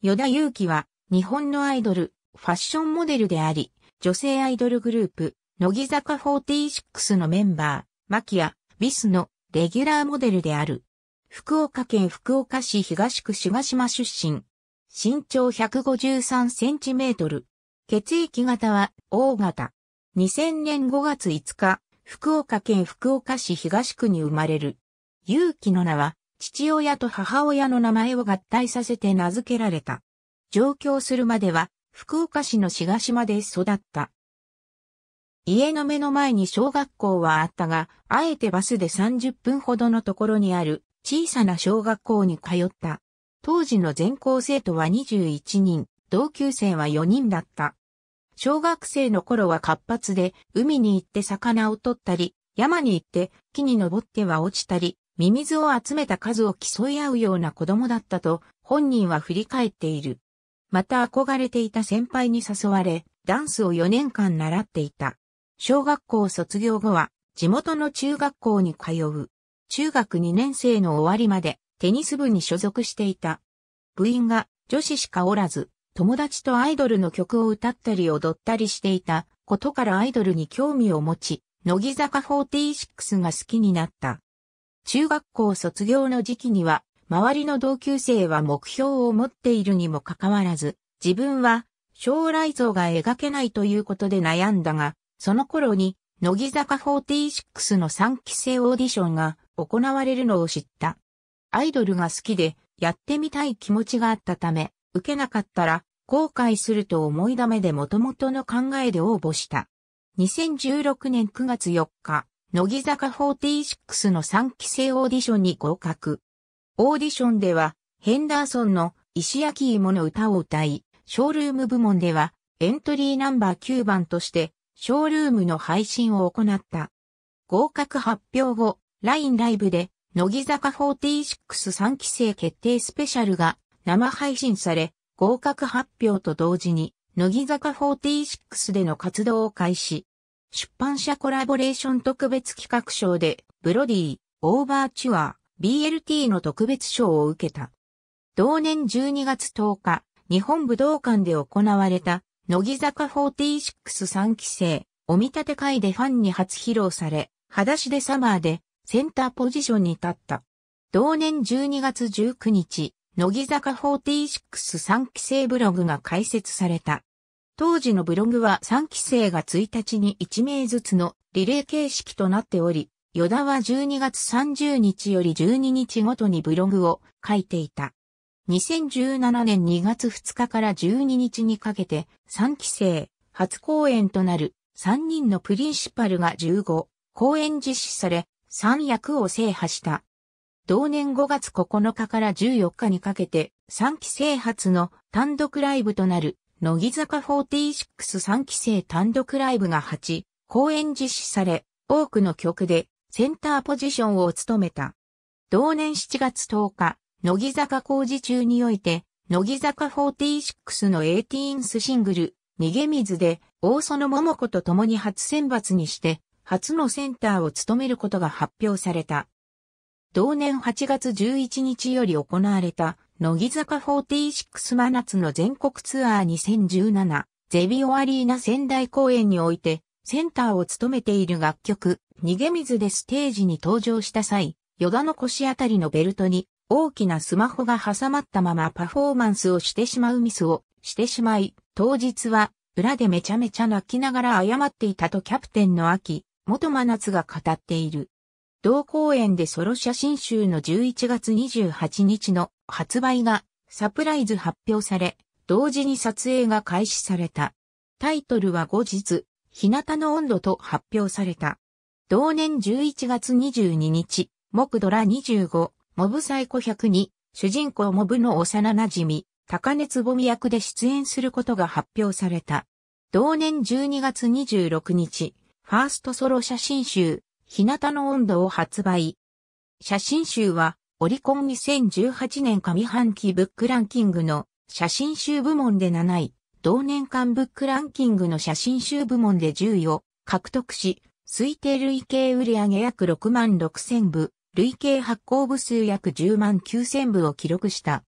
与田祐希は、日本のアイドル、ファッションモデルであり、女性アイドルグループ、乃木坂46のメンバー、マキア、ビスのレギュラーモデルである。福岡県福岡市東区志賀島出身。身長153センチメートル。血液型は O 型。2000年5月5日、福岡県福岡市東区に生まれる。勇気の名は父親と母親の名前を合体させて名付けられた。上京するまでは、福岡市の東ま島で育った。家の目の前に小学校はあったが、あえてバスで30分ほどのところにある小さな小学校に通った。当時の全校生徒は21人、同級生は4人だった。小学生の頃は活発で、海に行って魚を取ったり、山に行って木に登っては落ちたり、ミミズを集めた数を競い合うような子供だったと本人は振り返っている。また憧れていた先輩に誘われ、ダンスを4年間習っていた。小学校卒業後は地元の中学校に通う。中学2年生の終わりまでテニス部に所属していた。部員が女子しかおらず、友達とアイドルの曲を歌ったり踊ったりしていたことからアイドルに興味を持ち、乃木坂46が好きになった。中学校卒業の時期には、周りの同級生は目標を持っているにもかかわらず、自分は将来像が描けないということで悩んだが、その頃に、乃木坂46の3期生オーディションが行われるのを知った。アイドルが好きで、やってみたい気持ちがあったため、受けなかったら、後悔すると思いだめで元々の考えで応募した。2016年9月4日、乃木坂46の3期生オーディションに合格。オーディションでは、ヘンダーソンの石焼き芋の歌を歌い、ショールーム部門では、エントリーナンバー9番として、ショールームの配信を行った。合格発表後、LINE ライブで、乃木坂463期生決定スペシャルが生配信され、合格発表と同時に、乃木坂46での活動を開始。出版社コラボレーション特別企画賞で、ブロディ、オーバーチュア、BLT の特別賞を受けた。同年12月10日、日本武道館で行われた、乃木坂46 3期生、お見立て会でファンに初披露され、裸足でサマーで、センターポジションに立った。同年12月19日、乃木坂46 3期生ブログが開設された。当時のブログは3期生が1日に1名ずつのリレー形式となっており、与田は12月30日より12日ごとにブログを書いていた。2017年2月2日から12日にかけて3期生初公演となる3人のプリンシパルが15公演実施され3役を制覇した。同年5月9日から14日にかけて3期生初の単独ライブとなる乃木坂463期生単独ライブが8公演実施され、多くの曲でセンターポジションを務めた。同年7月10日、乃木坂工事中において、乃木坂46の18スシングル、逃げ水で、大園桃子と共に初選抜にして、初のセンターを務めることが発表された。同年8月11日より行われた、乃木坂46真夏の全国ツアー2017ゼビオアリーナ仙台公演においてセンターを務めている楽曲逃げ水でステージに登場した際、ヨダの腰あたりのベルトに大きなスマホが挟まったままパフォーマンスをしてしまうミスをしてしまい、当日は裏でめちゃめちゃ泣きながら謝っていたとキャプテンの秋、元真夏が語っている。同公演でソロ写真集の11月28日の発売がサプライズ発表され、同時に撮影が開始された。タイトルは後日、日向の温度と発表された。同年11月22日、木ドラ25、モブサイコ100に、主人公モブの幼馴染、高根つぼみ役で出演することが発表された。同年12月26日、ファーストソロ写真集、日向の温度を発売。写真集は、オリコン2018年上半期ブックランキングの写真集部門で7位、同年間ブックランキングの写真集部門で10位を獲得し、推定累計売上約6万6千部、累計発行部数約10万9千部を記録した。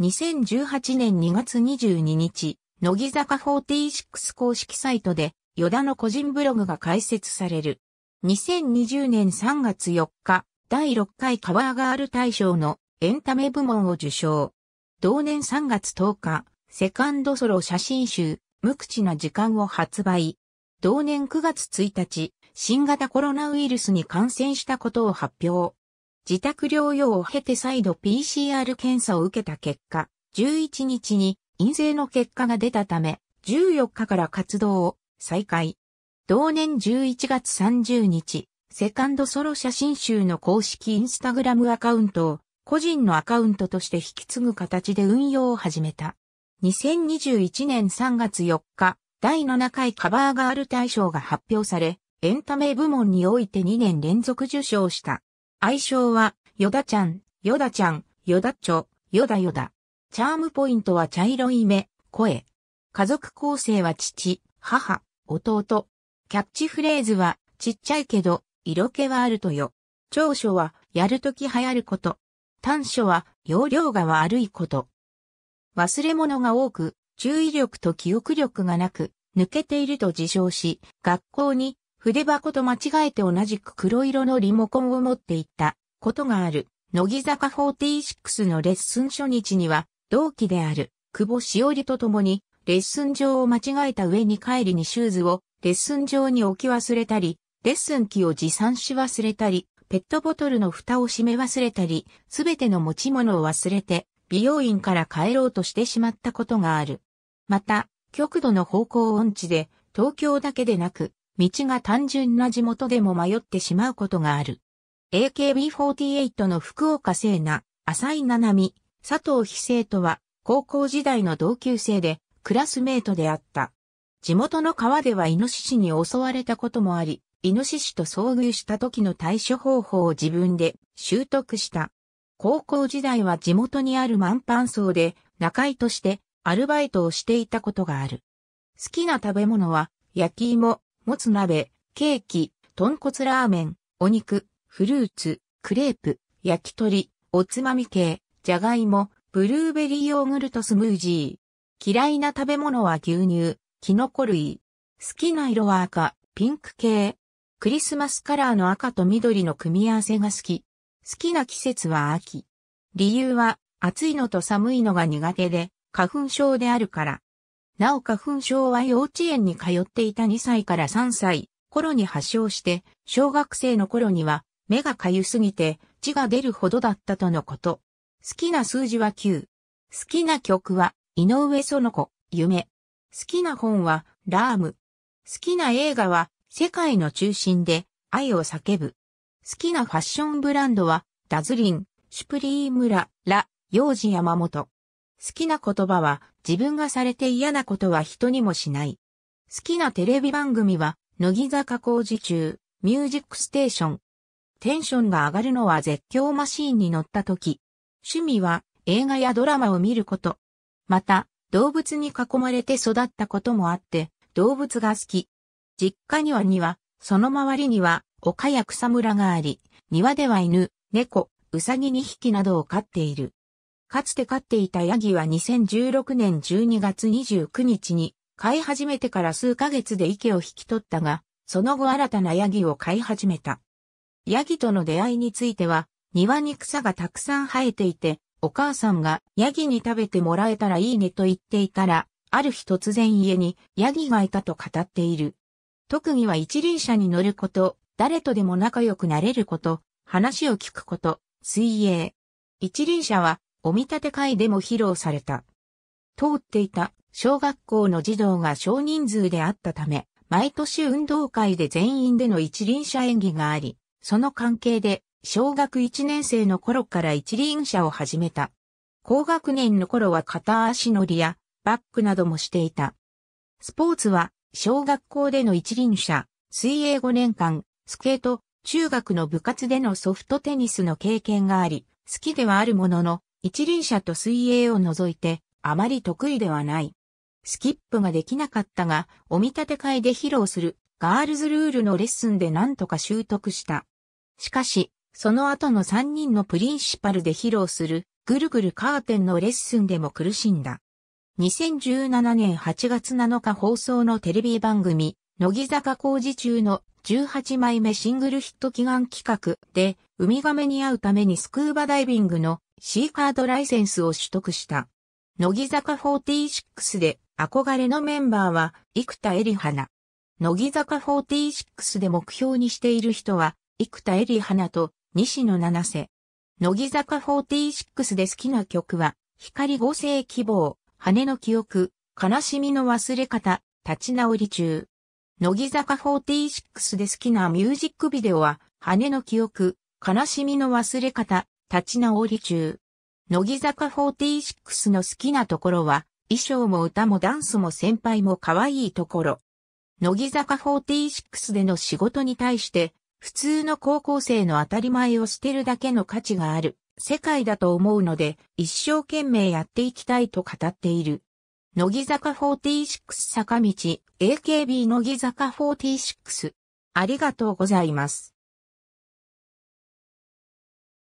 2018年2月22日、乃木坂46公式サイトで、与田の個人ブログが開設される。2020年3月4日、第6回カバーガール大賞のエンタメ部門を受賞。同年3月10日、セカンドソロ写真集、無口な時間を発売。同年9月1日、新型コロナウイルスに感染したことを発表。自宅療養を経て再度 PCR 検査を受けた結果、11日に陰性の結果が出たため、14日から活動を再開。同年11月30日、セカンドソロ写真集の公式インスタグラムアカウントを個人のアカウントとして引き継ぐ形で運用を始めた。2021年3月4日、第7回カバーガール大賞が発表され、エンタメ部門において2年連続受賞した。愛称は、ヨダちゃん、ヨダちゃん、ヨダチョ、ヨダヨダ。チャームポイントは茶色い目、声。家族構成は父、母、弟、キャッチフレーズは、ちっちゃいけど、色気はあるとよ。長所は、やるとき流行ること。短所は、容量が悪いこと。忘れ物が多く、注意力と記憶力がなく、抜けていると自称し、学校に筆箱と間違えて同じく黒色のリモコンを持っていったことがある。乃木坂46のレッスン初日には、同期である、久保しおりと共に、レッスン場を間違えた上に帰りにシューズをレッスン場に置き忘れたり、レッスン機を持参し忘れたり、ペットボトルの蓋を閉め忘れたり、すべての持ち物を忘れて、美容院から帰ろうとしてしまったことがある。また、極度の方向音痴で、東京だけでなく、道が単純な地元でも迷ってしまうことがある。AKB48 の福岡聖奈、浅井七海、佐藤非生とは、高校時代の同級生で、クラスメートであった。地元の川ではイノシシに襲われたこともあり、イノシシと遭遇した時の対処方法を自分で習得した。高校時代は地元にある満帆層で仲居としてアルバイトをしていたことがある。好きな食べ物は焼き芋、もつ鍋、ケーキ、豚骨ラーメン、お肉、フルーツ、クレープ、焼き鳥、おつまみ系、じゃがいも、ブルーベリーヨーグルトスムージー、嫌いな食べ物は牛乳、キノコ類。好きな色は赤、ピンク系。クリスマスカラーの赤と緑の組み合わせが好き。好きな季節は秋。理由は暑いのと寒いのが苦手で花粉症であるから。なお花粉症は幼稚園に通っていた2歳から3歳頃に発症して、小学生の頃には目がかゆすぎて血が出るほどだったとのこと。好きな数字は9。好きな曲は井上園子、夢。好きな本は、ラーム。好きな映画は、世界の中心で、愛を叫ぶ。好きなファッションブランドは、ダズリン、シュプリームラ、ラ、幼児山本。好きな言葉は、自分がされて嫌なことは人にもしない。好きなテレビ番組は、乃木坂工事中、ミュージックステーション。テンションが上がるのは絶叫マシーンに乗った時。趣味は、映画やドラマを見ること。また、動物に囲まれて育ったこともあって、動物が好き。実家には庭、その周りには丘や草むらがあり、庭では犬、猫、うさぎ2匹などを飼っている。かつて飼っていたヤギは2016年12月29日に飼い始めてから数ヶ月で池を引き取ったが、その後新たなヤギを飼い始めた。ヤギとの出会いについては、庭に草がたくさん生えていて、お母さんがヤギに食べてもらえたらいいねと言っていたら、ある日突然家にヤギがいたと語っている。特技は一輪車に乗ること、誰とでも仲良くなれること、話を聞くこと、水泳。一輪車はお見立て会でも披露された。通っていた小学校の児童が少人数であったため、毎年運動会で全員での一輪車演技があり、その関係で小学1年生の頃から一輪車を始めた。高学年の頃は片足乗りやバックなどもしていた。スポーツは小学校での一輪車、水泳5年間、スケート、中学の部活でのソフトテニスの経験があり、好きではあるものの、一輪車と水泳を除いてあまり得意ではない。スキップができなかったが、お見立て会で披露するガールズルールのレッスンで何とか習得した。しかし、その後の3人のプリンシパルで披露するぐるぐるカーテンのレッスンでも苦しんだ。2017年8月7日放送のテレビ番組、乃木坂工事中の18枚目シングルヒット祈願企画で、ウミガメに会うためにスクーバダイビングのシーカードライセンスを取得した。乃木坂46で憧れのメンバーは生田絵里花。乃木坂46で目標にしている人は生田絵里花と西野七瀬。乃木坂46で好きな曲は、光合成希望、羽の記憶、悲しみの忘れ方、立ち直り中。乃木坂46で好きなミュージックビデオは、羽の記憶、悲しみの忘れ方、立ち直り中。乃木坂46の好きなところは、衣装も歌もダンスも先輩も可愛いところ。乃木坂46での仕事に対して、普通の高校生の当たり前を捨てるだけの価値がある世界だと思うので一生懸命やっていきたいと語っている。乃木坂46坂道 AKB 乃木坂46ありがとうございます。